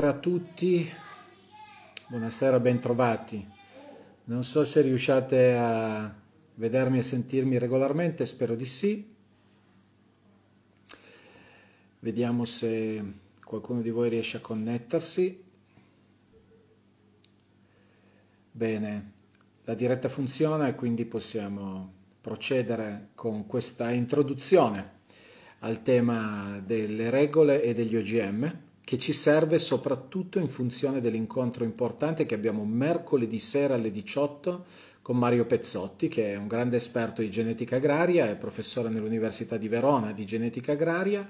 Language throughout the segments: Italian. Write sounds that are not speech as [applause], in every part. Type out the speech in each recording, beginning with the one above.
Buonasera a tutti, buonasera, bentrovati. Non so se riusciate a vedermi e sentirmi regolarmente, spero di sì. Vediamo se qualcuno di voi riesce a connettersi. Bene, la diretta funziona e quindi possiamo procedere con questa introduzione al tema delle regole e degli OGM che ci serve soprattutto in funzione dell'incontro importante che abbiamo mercoledì sera alle 18 con Mario Pezzotti, che è un grande esperto di genetica agraria, è professore nell'Università di Verona di genetica agraria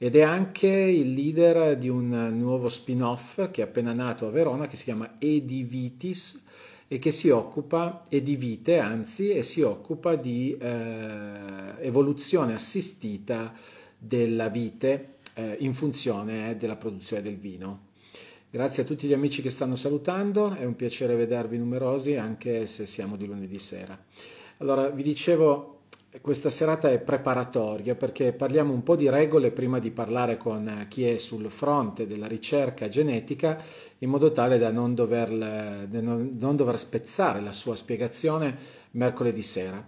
ed è anche il leader di un nuovo spin-off che è appena nato a Verona che si chiama Edivitis e che si occupa, Edivite anzi, e si occupa di eh, evoluzione assistita della vite eh, in funzione della produzione del vino. Grazie a tutti gli amici che stanno salutando, è un piacere vedervi numerosi anche se siamo di lunedì sera. Allora, vi dicevo, questa serata è preparatoria perché parliamo un po' di regole prima di parlare con chi è sul fronte della ricerca genetica in modo tale da non dover, da non dover spezzare la sua spiegazione mercoledì sera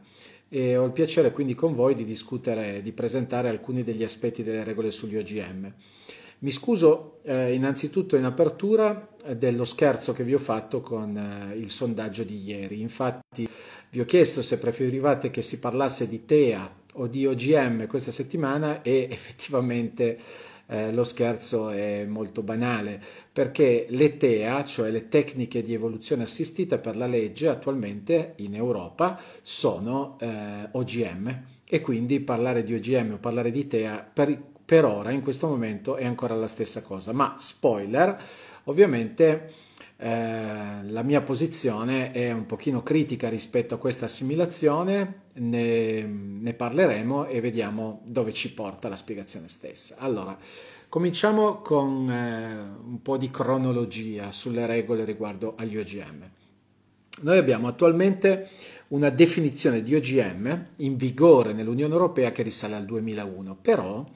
e ho il piacere quindi con voi di discutere, e di presentare alcuni degli aspetti delle regole sugli OGM. Mi scuso eh, innanzitutto in apertura eh, dello scherzo che vi ho fatto con eh, il sondaggio di ieri. Infatti vi ho chiesto se preferivate che si parlasse di TEA o di OGM questa settimana e [laughs] effettivamente eh, lo scherzo è molto banale, perché le TEA, cioè le tecniche di evoluzione assistita per la legge, attualmente in Europa sono eh, OGM e quindi parlare di OGM o parlare di TEA per, per ora, in questo momento, è ancora la stessa cosa. Ma spoiler, ovviamente... Eh, la mia posizione è un pochino critica rispetto a questa assimilazione ne, ne parleremo e vediamo dove ci porta la spiegazione stessa. Allora, cominciamo con eh, un po' di cronologia sulle regole riguardo agli OGM. Noi abbiamo attualmente una definizione di OGM in vigore nell'Unione Europea che risale al 2001, però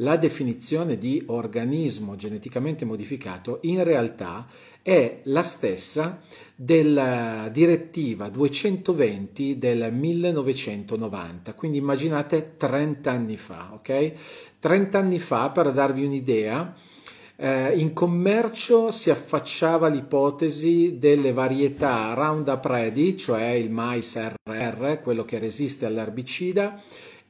la definizione di organismo geneticamente modificato in realtà è la stessa della eh, direttiva 220 del 1990, quindi immaginate 30 anni fa, ok? 30 anni fa, per darvi un'idea, eh, in commercio si affacciava l'ipotesi delle varietà Roundup Ready, cioè il mais RR, quello che resiste all'erbicida,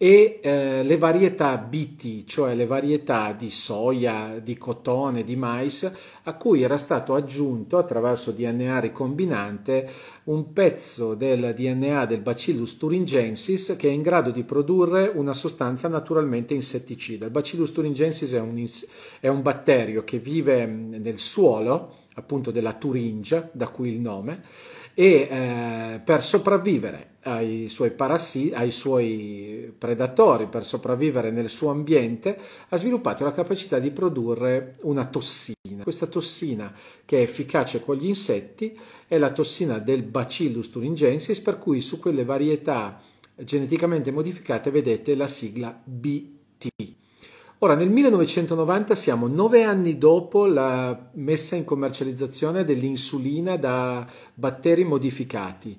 e eh, le varietà BT, cioè le varietà di soia, di cotone, di mais, a cui era stato aggiunto attraverso DNA ricombinante un pezzo del DNA del Bacillus thuringiensis che è in grado di produrre una sostanza naturalmente insetticida. Il Bacillus thuringiensis è un, è un batterio che vive mm, nel suolo, appunto della Turingia, da cui il nome, e eh, per sopravvivere ai suoi, parassi, ai suoi predatori, per sopravvivere nel suo ambiente, ha sviluppato la capacità di produrre una tossina. Questa tossina che è efficace con gli insetti è la tossina del Bacillus thuringiensis, per cui su quelle varietà geneticamente modificate vedete la sigla BT. Ora, nel 1990 siamo nove anni dopo la messa in commercializzazione dell'insulina da batteri modificati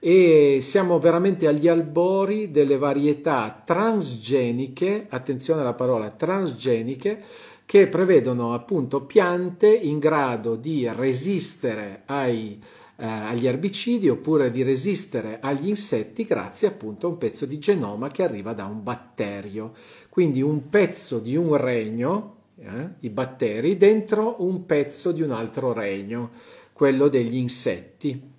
e siamo veramente agli albori delle varietà transgeniche, attenzione alla parola transgeniche, che prevedono appunto piante in grado di resistere ai eh, agli erbicidi oppure di resistere agli insetti grazie appunto a un pezzo di genoma che arriva da un batterio. Quindi un pezzo di un regno, eh, i batteri, dentro un pezzo di un altro regno, quello degli insetti.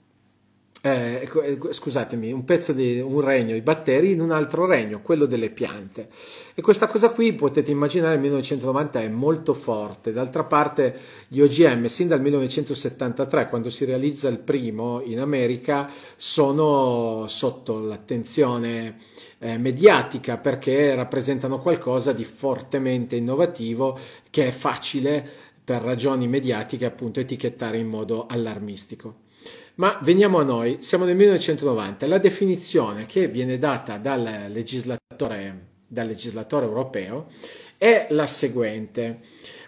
Eh, ecco, eh, scusatemi, un pezzo di un regno, i batteri, in un altro regno, quello delle piante. E questa cosa qui, potete immaginare, nel 1990 è molto forte. D'altra parte, gli OGM, sin dal 1973, quando si realizza il primo in America, sono sotto l'attenzione eh, mediatica perché rappresentano qualcosa di fortemente innovativo che è facile per ragioni mediatiche appunto etichettare in modo allarmistico. Ma veniamo a noi, siamo nel 1990, la definizione che viene data dal legislatore, dal legislatore europeo è la seguente.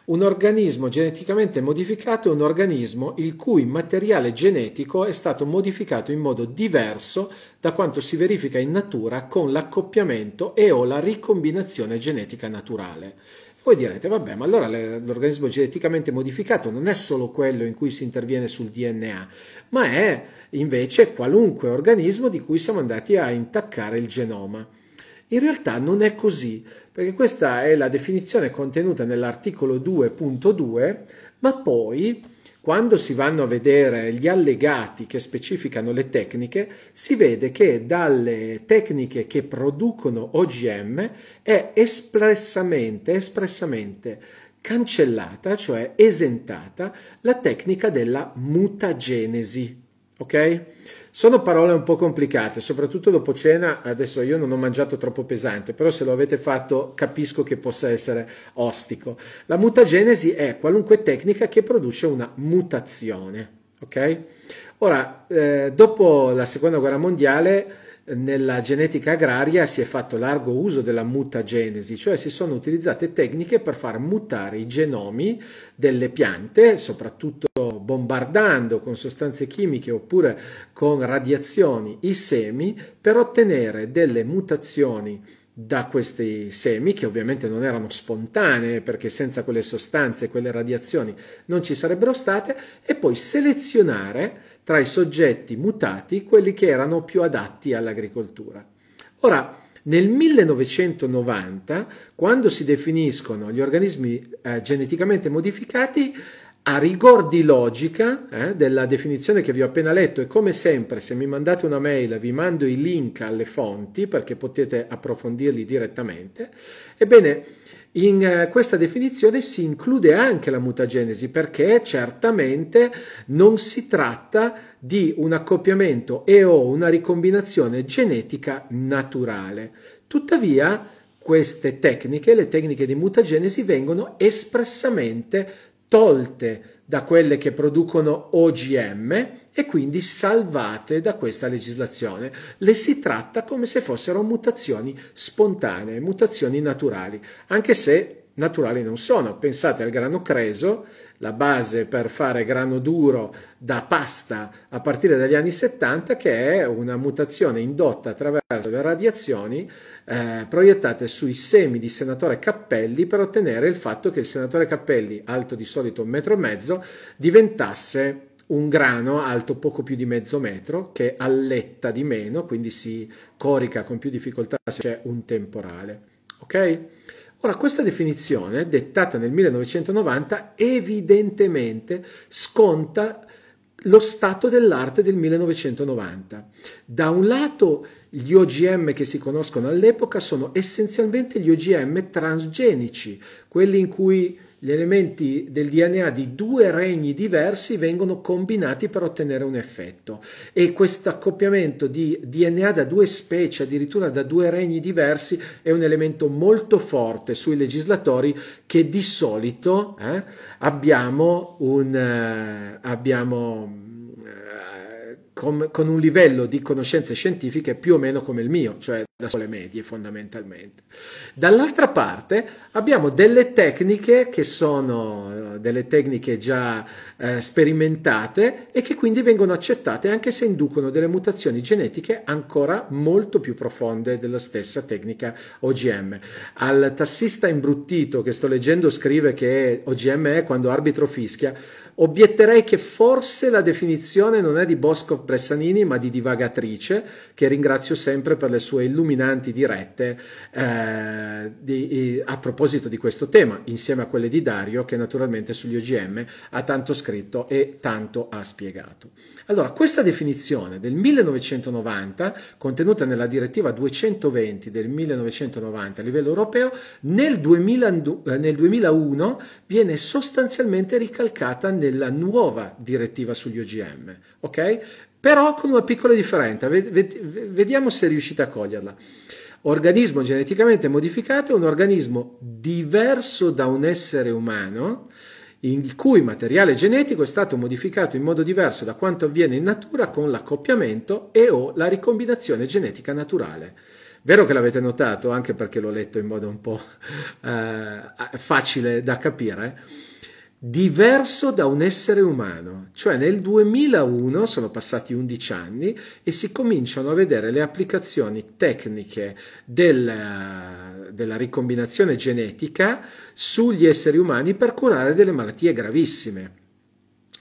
Un organismo geneticamente modificato è un organismo il cui materiale genetico è stato modificato in modo diverso da quanto si verifica in natura con l'accoppiamento e o la ricombinazione genetica naturale. Voi direte, vabbè, ma allora l'organismo geneticamente modificato non è solo quello in cui si interviene sul DNA, ma è invece qualunque organismo di cui siamo andati a intaccare il genoma. In realtà non è così, perché questa è la definizione contenuta nell'articolo 2.2, ma poi quando si vanno a vedere gli allegati che specificano le tecniche, si vede che dalle tecniche che producono OGM è espressamente, espressamente cancellata, cioè esentata, la tecnica della mutagenesi. Ok? Sono parole un po' complicate, soprattutto dopo cena, adesso io non ho mangiato troppo pesante, però se lo avete fatto capisco che possa essere ostico. La mutagenesi è qualunque tecnica che produce una mutazione, ok? Ora, eh, dopo la seconda guerra mondiale, nella genetica agraria si è fatto largo uso della mutagenesi, cioè si sono utilizzate tecniche per far mutare i genomi delle piante, soprattutto bombardando con sostanze chimiche oppure con radiazioni i semi, per ottenere delle mutazioni da questi semi, che ovviamente non erano spontanee perché senza quelle sostanze, quelle radiazioni non ci sarebbero state, e poi selezionare tra i soggetti mutati quelli che erano più adatti all'agricoltura. Ora, nel 1990, quando si definiscono gli organismi eh, geneticamente modificati, a rigor di logica eh, della definizione che vi ho appena letto e come sempre se mi mandate una mail vi mando i link alle fonti perché potete approfondirli direttamente, ebbene in eh, questa definizione si include anche la mutagenesi perché certamente non si tratta di un accoppiamento e o una ricombinazione genetica naturale. Tuttavia queste tecniche, le tecniche di mutagenesi, vengono espressamente tolte da quelle che producono OGM e quindi salvate da questa legislazione. Le si tratta come se fossero mutazioni spontanee, mutazioni naturali, anche se naturali non sono. Pensate al grano creso, la base per fare grano duro da pasta a partire dagli anni 70, che è una mutazione indotta attraverso le radiazioni eh, proiettate sui semi di senatore Cappelli per ottenere il fatto che il senatore Cappelli, alto di solito un metro e mezzo, diventasse un grano alto poco più di mezzo metro che alletta di meno, quindi si corica con più difficoltà se c'è un temporale. Ok? Ora, questa definizione, dettata nel 1990, evidentemente sconta lo stato dell'arte del 1990. Da un lato gli OGM che si conoscono all'epoca sono essenzialmente gli OGM transgenici, quelli in cui gli elementi del DNA di due regni diversi vengono combinati per ottenere un effetto e questo accoppiamento di DNA da due specie, addirittura da due regni diversi, è un elemento molto forte sui legislatori che di solito eh, abbiamo un... Eh, abbiamo, eh, con, un livello di conoscenze scientifiche più o meno come il mio, cioè da scuole medie fondamentalmente. Dall'altra parte abbiamo delle tecniche che sono eh, delle tecniche già eh, sperimentate e che quindi vengono accettate anche se inducono delle mutazioni genetiche ancora molto più profonde della stessa tecnica OGM. Al tassista imbruttito che sto leggendo scrive che OGM è quando arbitro fischia, Obietterei che forse la definizione non è di Bosco Bressanini ma di divagatrice, che ringrazio sempre per le sue illuminazioni fulminanti dirette eh, di, a proposito di questo tema, insieme a quelle di Dario che naturalmente sugli OGM ha tanto scritto e tanto ha spiegato. Allora, questa definizione del 1990, contenuta nella direttiva 220 del 1990 a livello europeo, nel, 2000, eh, nel 2001 viene sostanzialmente ricalcata nella nuova direttiva sugli OGM, ok? però con una piccola differenza, vediamo se riuscite a coglierla. Organismo geneticamente modificato è un organismo diverso da un essere umano, il cui materiale genetico è stato modificato in modo diverso da quanto avviene in natura con l'accoppiamento e o la ricombinazione genetica naturale. Vero che l'avete notato, anche perché l'ho letto in modo un po' eh, facile da capire, diverso da un essere umano, cioè nel 2001 sono passati 11 anni e si cominciano a vedere le applicazioni tecniche del, della ricombinazione genetica sugli esseri umani per curare delle malattie gravissime.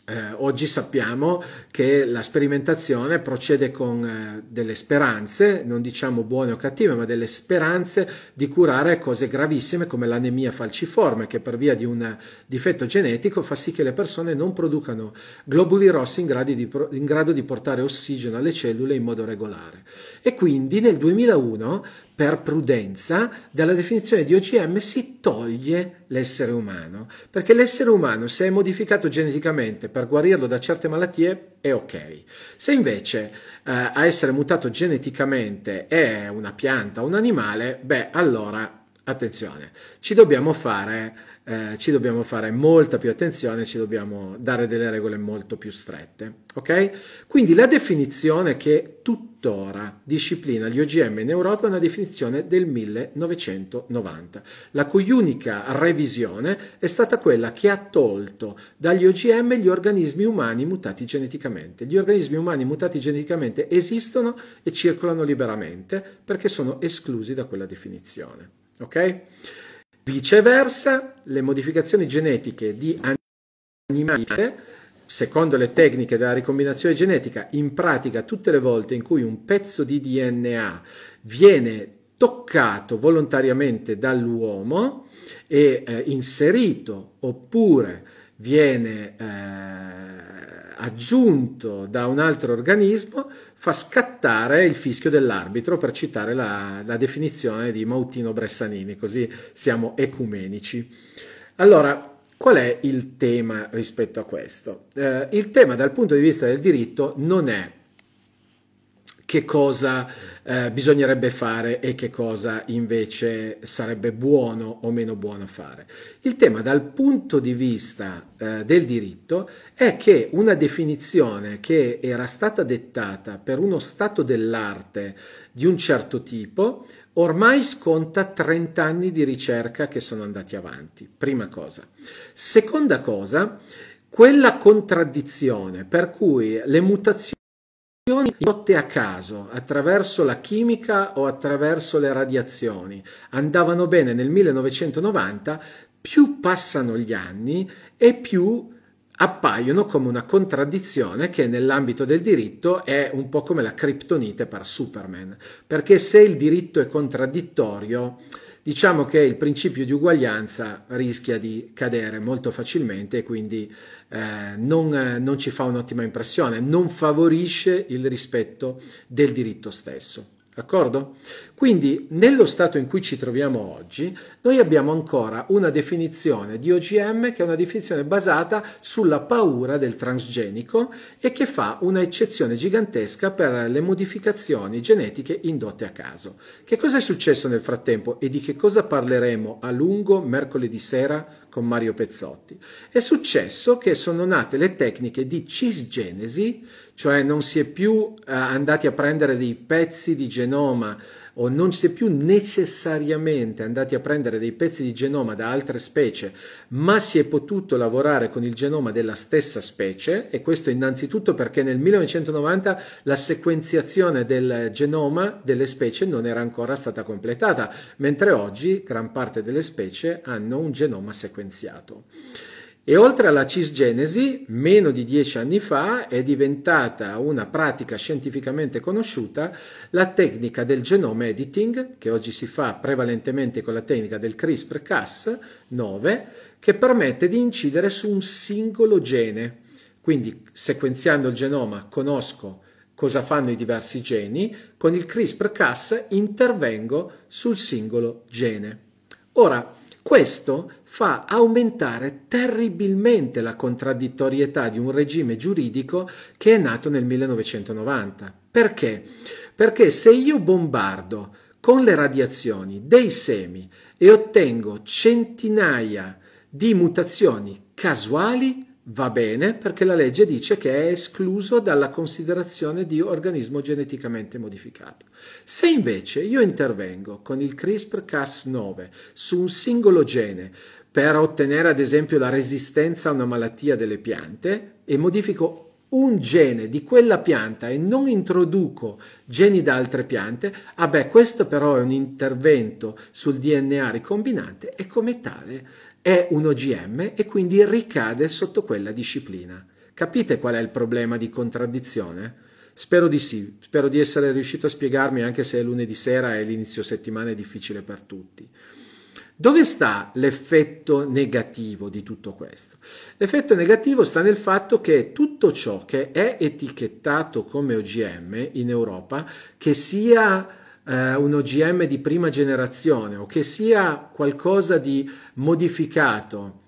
Eh, oggi sappiamo che la sperimentazione procede con eh, delle speranze, non diciamo buone o cattive, ma delle speranze di curare cose gravissime come l'anemia falciforme, che per via di un difetto genetico fa sì che le persone non producano globuli rossi in, di, in grado di portare ossigeno alle cellule in modo regolare. E quindi nel 2001 per prudenza, dalla definizione di OGM si toglie l'essere umano, perché l'essere umano, se è modificato geneticamente per guarirlo da certe malattie, è ok. Se invece eh, a essere mutato geneticamente è una pianta un animale, beh, allora attenzione, ci dobbiamo fare eh, ci dobbiamo fare molta più attenzione, ci dobbiamo dare delle regole molto più strette. Ok? Quindi la definizione che tuttora disciplina gli OGM in Europa è una definizione del 1990, la cui unica revisione è stata quella che ha tolto dagli OGM gli organismi umani mutati geneticamente. Gli organismi umani mutati geneticamente esistono e circolano liberamente perché sono esclusi da quella definizione. Ok? Viceversa, le modificazioni genetiche di animali, secondo le tecniche della ricombinazione genetica, in pratica tutte le volte in cui un pezzo di DNA viene toccato volontariamente dall'uomo e eh, inserito oppure viene eh, aggiunto da un altro organismo, fa scattare il fischio dell'arbitro per citare la, la definizione di Mautino Bressanini, così siamo ecumenici. Allora, Qual è il tema rispetto a questo? Eh, il tema dal punto di vista del diritto non è che cosa eh, bisognerebbe fare e che cosa invece sarebbe buono o meno buono fare. Il tema dal punto di vista eh, del diritto è che una definizione che era stata dettata per uno stato dell'arte di un certo tipo ormai sconta 30 anni di ricerca che sono andati avanti, prima cosa. Seconda cosa, quella contraddizione per cui le mutazioni ridotte a caso attraverso la chimica o attraverso le radiazioni andavano bene nel 1990, più passano gli anni e più appaiono come una contraddizione che nell'ambito del diritto è un po' come la criptonite per Superman, perché se il diritto è contraddittorio, diciamo che il principio di uguaglianza rischia di cadere molto facilmente e quindi eh, non, non ci fa un'ottima impressione, non favorisce il rispetto del diritto stesso. D'accordo? Quindi nello stato in cui ci troviamo oggi, noi abbiamo ancora una definizione di OGM che è una definizione basata sulla paura del transgenico e che fa una eccezione gigantesca per le modificazioni genetiche indotte a caso. Che cosa è successo nel frattempo e di che cosa parleremo a lungo mercoledì sera con Mario Pezzotti. È successo che sono nate le tecniche di cisgenesi, cioè non si è più eh, andati a prendere dei pezzi di genoma o non si è più necessariamente andati a prendere dei pezzi di genoma da altre specie, ma si è potuto lavorare con il genoma della stessa specie e questo innanzitutto perché nel 1990 la sequenziazione del genoma delle specie non era ancora stata completata, mentre oggi gran parte delle specie hanno un genoma sequenziato. E oltre alla cisgenesi, meno di dieci anni fa è diventata una pratica scientificamente conosciuta la tecnica del genome editing, che oggi si fa prevalentemente con la tecnica del CRISPR-Cas9, che permette di incidere su un singolo gene. Quindi sequenziando il genoma conosco cosa fanno i diversi geni, con il CRISPR-Cas intervengo sul singolo gene. Ora, questo fa aumentare terribilmente la contraddittorietà di un regime giuridico che è nato nel 1990. Perché? Perché se io bombardo con le radiazioni dei semi e ottengo centinaia di mutazioni casuali, Va bene perché la legge dice che è escluso dalla considerazione di organismo geneticamente modificato. Se invece io intervengo con il CRISPR-Cas9 su un singolo gene per ottenere ad esempio la resistenza a una malattia delle piante e modifico un gene di quella pianta e non introduco geni da altre piante, ah beh, questo però è un intervento sul DNA ricombinante e come tale è un OGM e quindi ricade sotto quella disciplina. Capite qual è il problema di contraddizione? Spero di sì, spero di essere riuscito a spiegarmi anche se è lunedì sera e l'inizio settimana è difficile per tutti. Dove sta l'effetto negativo di tutto questo? L'effetto negativo sta nel fatto che tutto ciò che è etichettato come OGM in Europa, che sia eh, un OGM di prima generazione o che sia qualcosa di modificato,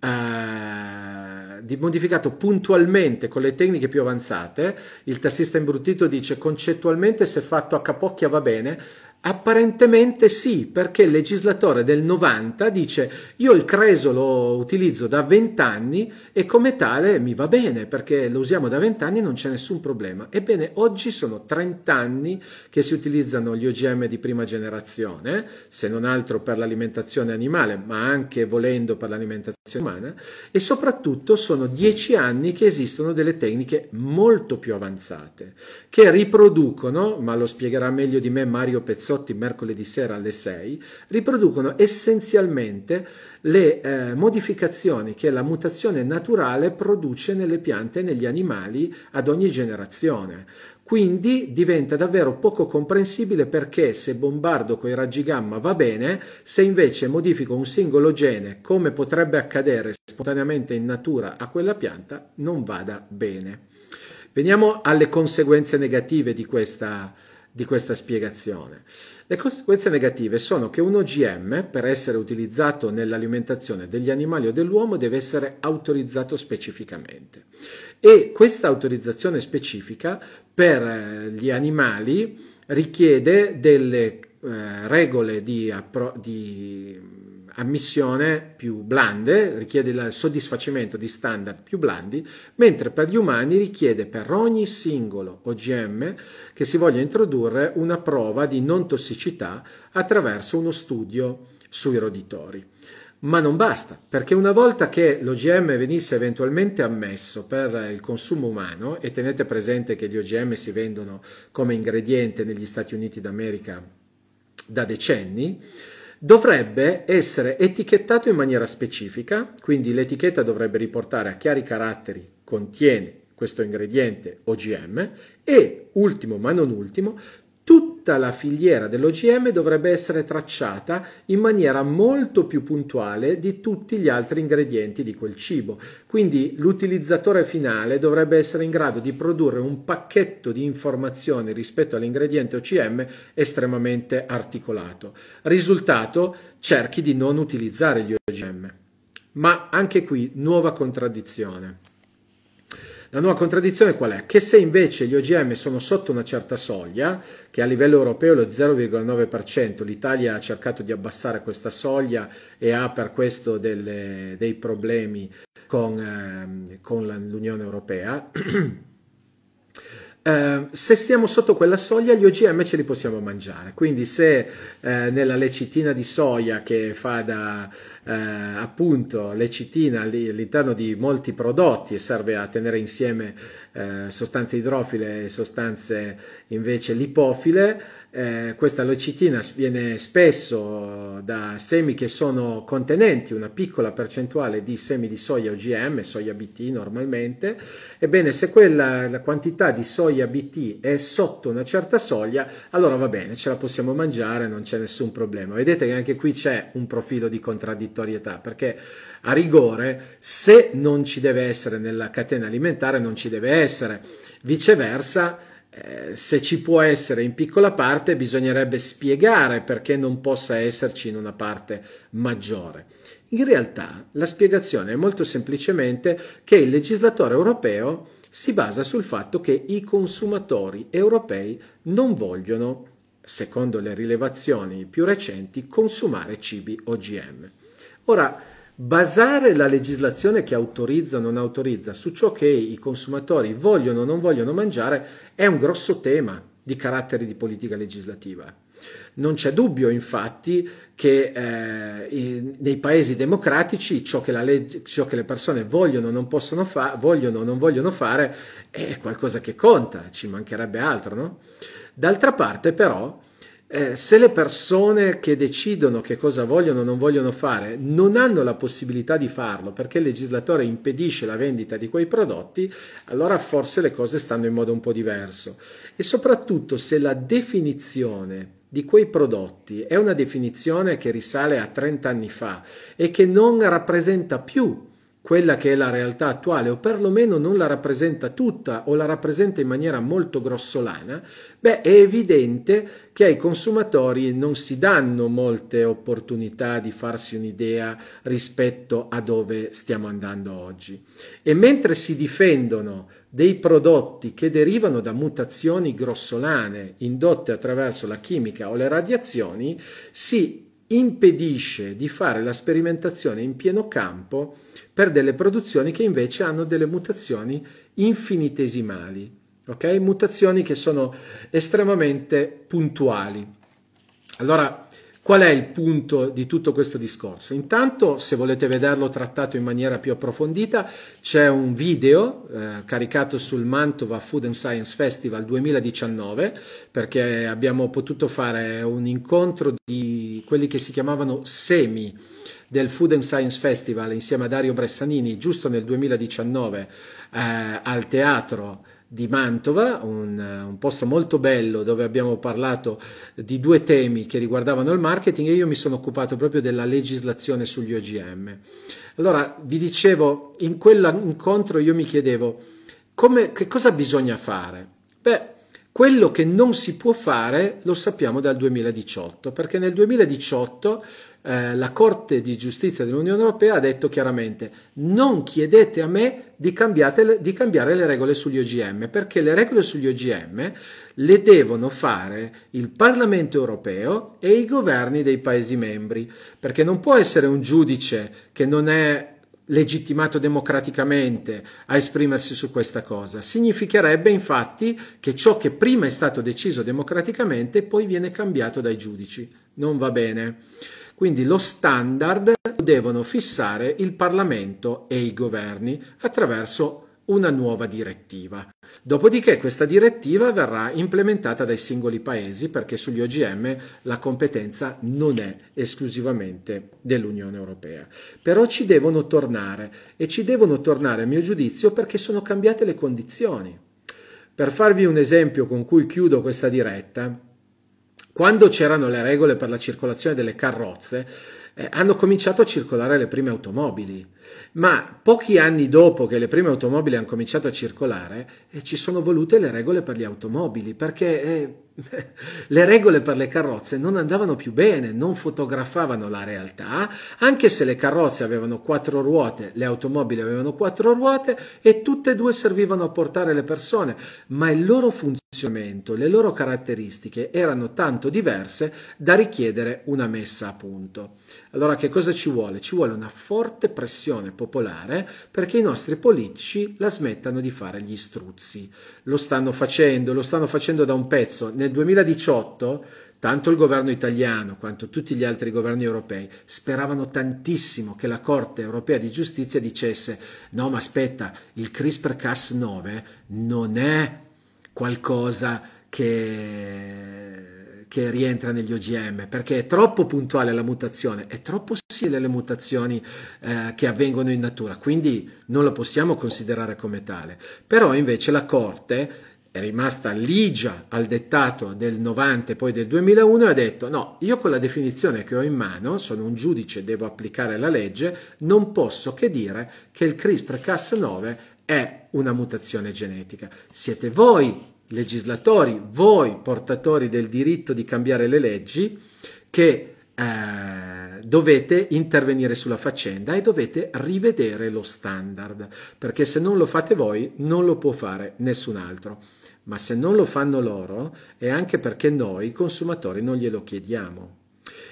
eh, di modificato puntualmente con le tecniche più avanzate, il tassista imbruttito dice concettualmente se fatto a capocchia va bene, Apparentemente sì, perché il legislatore del 90 dice io il creso lo utilizzo da 20 anni e come tale mi va bene perché lo usiamo da 20 anni e non c'è nessun problema. Ebbene, oggi sono 30 anni che si utilizzano gli OGM di prima generazione, se non altro per l'alimentazione animale, ma anche volendo per l'alimentazione umana e soprattutto sono 10 anni che esistono delle tecniche molto più avanzate che riproducono, ma lo spiegherà meglio di me Mario Pezzoni, Ramazzotti mercoledì sera alle 6, riproducono essenzialmente le eh, modificazioni che la mutazione naturale produce nelle piante e negli animali ad ogni generazione. Quindi diventa davvero poco comprensibile perché se bombardo con i raggi gamma va bene, se invece modifico un singolo gene, come potrebbe accadere spontaneamente in natura a quella pianta, non vada bene. Veniamo alle conseguenze negative di questa di questa spiegazione. Le conseguenze negative sono che un OGM, per essere utilizzato nell'alimentazione degli animali o dell'uomo, deve essere autorizzato specificamente. E questa autorizzazione specifica per eh, gli animali richiede delle eh, regole di, di ammissione più blande, richiede il soddisfacimento di standard più blandi, mentre per gli umani richiede per ogni singolo OGM che si voglia introdurre una prova di non tossicità attraverso uno studio sui roditori. Ma non basta, perché una volta che l'OGM venisse eventualmente ammesso per il consumo umano, e tenete presente che gli OGM si vendono come ingrediente negli Stati Uniti d'America da decenni, dovrebbe essere etichettato in maniera specifica, quindi l'etichetta dovrebbe riportare a chiari caratteri contiene questo ingrediente OGM e ultimo ma non ultimo tutta la filiera dell'OGM dovrebbe essere tracciata in maniera molto più puntuale di tutti gli altri ingredienti di quel cibo. Quindi l'utilizzatore finale dovrebbe essere in grado di produrre un pacchetto di informazioni rispetto all'ingrediente OGM estremamente articolato. Risultato, cerchi di non utilizzare gli OGM. Ma anche qui nuova contraddizione. La nuova contraddizione qual è? Che se invece gli OGM sono sotto una certa soglia, che a livello europeo è lo 0,9%, l'Italia ha cercato di abbassare questa soglia e ha per questo delle, dei problemi con, eh, con l'Unione Europea. [clears throat] Eh, se stiamo sotto quella soglia gli OGM ce li possiamo mangiare, quindi se eh, nella lecitina di soia che fa da eh, appunto lecitina all'interno di molti prodotti e serve a tenere insieme eh, sostanze idrofile e sostanze invece lipofile, eh, questa lecitina viene spesso eh, da semi che sono contenenti una piccola percentuale di semi di soia OGM, soia BT normalmente. Ebbene, se quella la quantità di soia BT è sotto una certa soglia, allora va bene, ce la possiamo mangiare, non c'è nessun problema. Vedete che anche qui c'è un profilo di contraddittorietà, perché a rigore, se non ci deve essere nella catena alimentare, non ci deve essere. Viceversa, eh, se ci può essere in piccola parte, bisognerebbe spiegare perché non possa esserci in una parte maggiore. In realtà la spiegazione è molto semplicemente che il legislatore europeo si basa sul fatto che i consumatori europei non vogliono, secondo le rilevazioni più recenti, consumare cibi OGM. Ora, basare la legislazione che autorizza o non autorizza su ciò che i consumatori vogliono o non vogliono mangiare è un grosso tema di carattere di politica legislativa. Non c'è dubbio infatti che eh, nei paesi democratici ciò che, legge, ciò che le persone vogliono o non, vogliono, non vogliono fare è qualcosa che conta, ci mancherebbe altro. No? D'altra parte però eh, se le persone che decidono che cosa vogliono o non vogliono fare non hanno la possibilità di farlo perché il legislatore impedisce la vendita di quei prodotti, allora forse le cose stanno in modo un po' diverso. E soprattutto se la definizione di quei prodotti è una definizione che risale a 30 anni fa e che non rappresenta più quella che è la realtà attuale o perlomeno non la rappresenta tutta o la rappresenta in maniera molto grossolana, beh è evidente che ai consumatori non si danno molte opportunità di farsi un'idea rispetto a dove stiamo andando oggi. E mentre si difendono dei prodotti che derivano da mutazioni grossolane indotte attraverso la chimica o le radiazioni, si impedisce di fare la sperimentazione in pieno campo per delle produzioni che invece hanno delle mutazioni infinitesimali, ok? Mutazioni che sono estremamente puntuali. Allora, qual è il punto di tutto questo discorso? Intanto, se volete vederlo trattato in maniera più approfondita, c'è un video eh, caricato sul Mantova Food and Science Festival 2019, perché abbiamo potuto fare un incontro di quelli che si chiamavano semi del Food and Science Festival insieme a Dario Bressanini giusto nel 2019 eh, al teatro di Mantova, un, eh, un, posto molto bello dove abbiamo parlato di due temi che riguardavano il marketing e io mi sono occupato proprio della legislazione sugli OGM. Allora, vi dicevo, in quell'incontro io mi chiedevo come, che cosa bisogna fare? Beh, quello che non si può fare lo sappiamo dal 2018, perché nel 2018 eh, la Corte di giustizia dell'Unione Europea ha detto chiaramente non chiedete a me di, di cambiare le regole sugli OGM, perché le regole sugli OGM le devono fare il Parlamento europeo e i governi dei Paesi membri, perché non può essere un giudice che non è legittimato democraticamente a esprimersi su questa cosa. Significherebbe infatti che ciò che prima è stato deciso democraticamente poi viene cambiato dai giudici. Non va bene. Quindi lo standard lo devono fissare il Parlamento e i governi attraverso una nuova direttiva. Dopodiché questa direttiva verrà implementata dai singoli paesi perché sugli OGM la competenza non è esclusivamente dell'Unione Europea. Però ci devono tornare e ci devono tornare a mio giudizio perché sono cambiate le condizioni. Per farvi un esempio con cui chiudo questa diretta, quando c'erano le regole per la circolazione delle carrozze, eh, hanno cominciato a circolare le prime automobili ma pochi anni dopo che le prime automobili hanno cominciato a circolare eh, ci sono volute le regole per gli automobili perché eh, [laughs] le regole per le carrozze non andavano più bene, non fotografavano la realtà, anche se le carrozze avevano quattro ruote, le automobili avevano quattro ruote e tutte e due servivano a portare le persone, ma il loro funzionamento le loro caratteristiche erano tanto diverse da richiedere una messa a punto. Allora che cosa ci vuole? Ci vuole una forte pressione popolare perché i nostri politici la smettano di fare gli struzzi. Lo stanno facendo, lo stanno facendo da un pezzo. Nel 2018 tanto il governo italiano quanto tutti gli altri governi europei speravano tantissimo che la Corte europea di giustizia dicesse no ma aspetta, il CRISPR-Cas9 non è qualcosa che, che rientra negli OGM, perché è troppo puntuale la mutazione, è troppo simile alle mutazioni eh, che avvengono in natura, quindi non la possiamo considerare come tale. Però invece la Corte è rimasta ligia al dettato del 90 e poi del 2001 e ha detto no, io con la definizione che ho in mano, sono un giudice, devo applicare la legge, non posso che dire che il CRISPR-Cas9 è una mutazione genetica. Siete voi, legislatori, voi portatori del diritto di cambiare le leggi, che eh, dovete intervenire sulla faccenda e dovete rivedere lo standard, perché se non lo fate voi non lo può fare nessun altro. Ma se non lo fanno loro è anche perché noi consumatori non glielo chiediamo.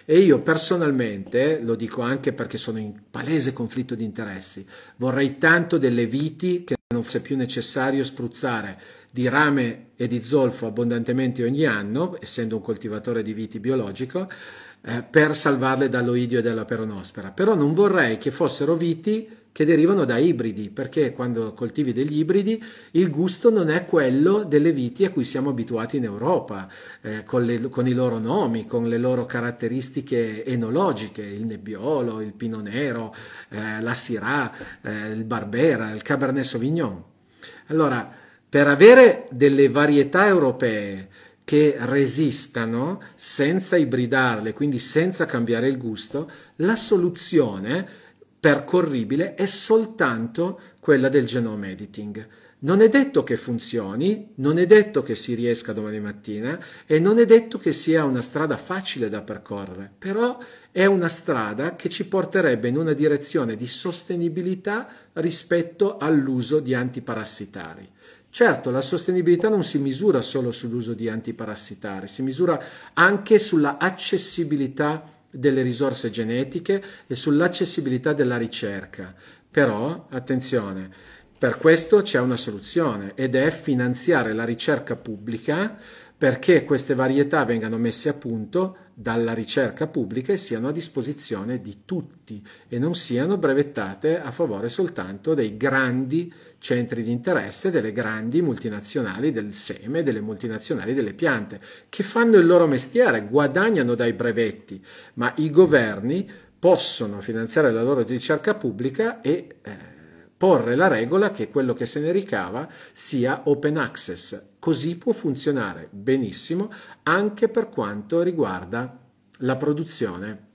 E io personalmente, lo dico anche perché sono in palese conflitto di interessi, vorrei tanto delle viti che non sia più necessario spruzzare di rame e di zolfo abbondantemente ogni anno, essendo un coltivatore di viti biologico, eh, per salvarle dall'oidio e dalla peronospera. Però non vorrei che fossero viti che derivano da ibridi, perché quando coltivi degli ibridi il gusto non è quello delle viti a cui siamo abituati in Europa, eh, con, le, con, i loro nomi, con le loro caratteristiche enologiche, il nebbiolo, il pino nero, eh, la sirà, eh, il barbera, il cabernet sauvignon. Allora, per avere delle varietà europee che resistano senza ibridarle, quindi senza cambiare il gusto, la soluzione percorribile è soltanto quella del genome editing. Non è detto che funzioni, non è detto che si riesca domani mattina e non è detto che sia una strada facile da percorrere, però è una strada che ci porterebbe in una direzione di sostenibilità rispetto all'uso di antiparassitari. Certo, la sostenibilità non si misura solo sull'uso di antiparassitari, si misura anche sulla accessibilità delle risorse genetiche e sull'accessibilità della ricerca. Però, attenzione, per questo c'è una soluzione ed è finanziare la ricerca pubblica perché queste varietà vengano messe a punto dalla ricerca pubblica e siano a disposizione di tutti e non siano brevettate a favore soltanto dei grandi centri di interesse, delle grandi multinazionali del seme, delle multinazionali delle piante, che fanno il loro mestiere, guadagnano dai brevetti, ma i governi possono finanziare la loro ricerca pubblica e... Eh, porre la regola che quello che se ne ricava sia open access. Così può funzionare benissimo anche per quanto riguarda la produzione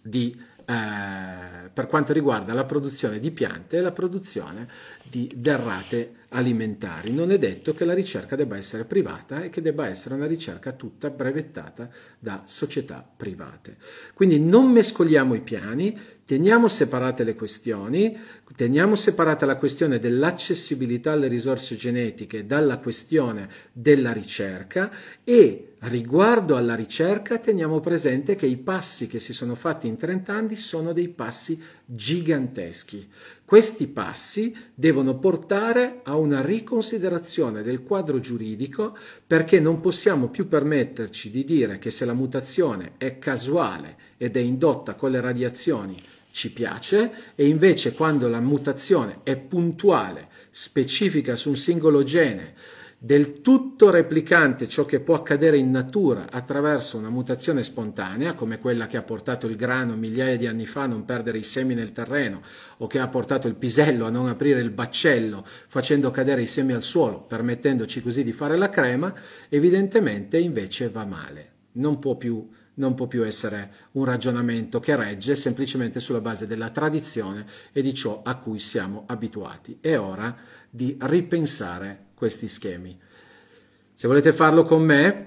di, eh, per quanto riguarda la produzione di piante e la produzione di derrate alimentari, non è detto che la ricerca debba essere privata e che debba essere una ricerca tutta brevettata da società private. Quindi non mescoliamo i piani, teniamo separate le questioni, teniamo separata la questione dell'accessibilità alle risorse genetiche dalla questione della ricerca e riguardo alla ricerca teniamo presente che i passi che si sono fatti in 30 anni sono dei passi giganteschi. Questi passi devono portare a una riconsiderazione del quadro giuridico perché non possiamo più permetterci di dire che se la mutazione è casuale ed è indotta con le radiazioni ci piace e invece quando la mutazione è puntuale, specifica su un singolo gene, del tutto replicante ciò che può accadere in natura attraverso una mutazione spontanea, come quella che ha portato il grano migliaia di anni fa a non perdere i semi nel terreno o che ha portato il pisello a non aprire il baccello facendo cadere i semi al suolo, permettendoci così di fare la crema, evidentemente invece va male. Non può più non può più essere un ragionamento che regge semplicemente sulla base della tradizione e di ciò a cui siamo abituati. È ora di ripensare questi schemi. Se volete farlo con me,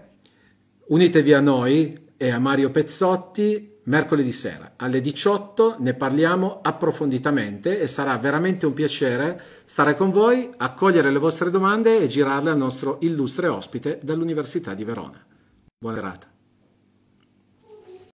unitevi a noi e a Mario Pezzotti mercoledì sera alle 18 ne parliamo approfonditamente e sarà veramente un piacere stare con voi, accogliere le vostre domande e girarle al nostro illustre ospite dall'Università di Verona. Buona serata.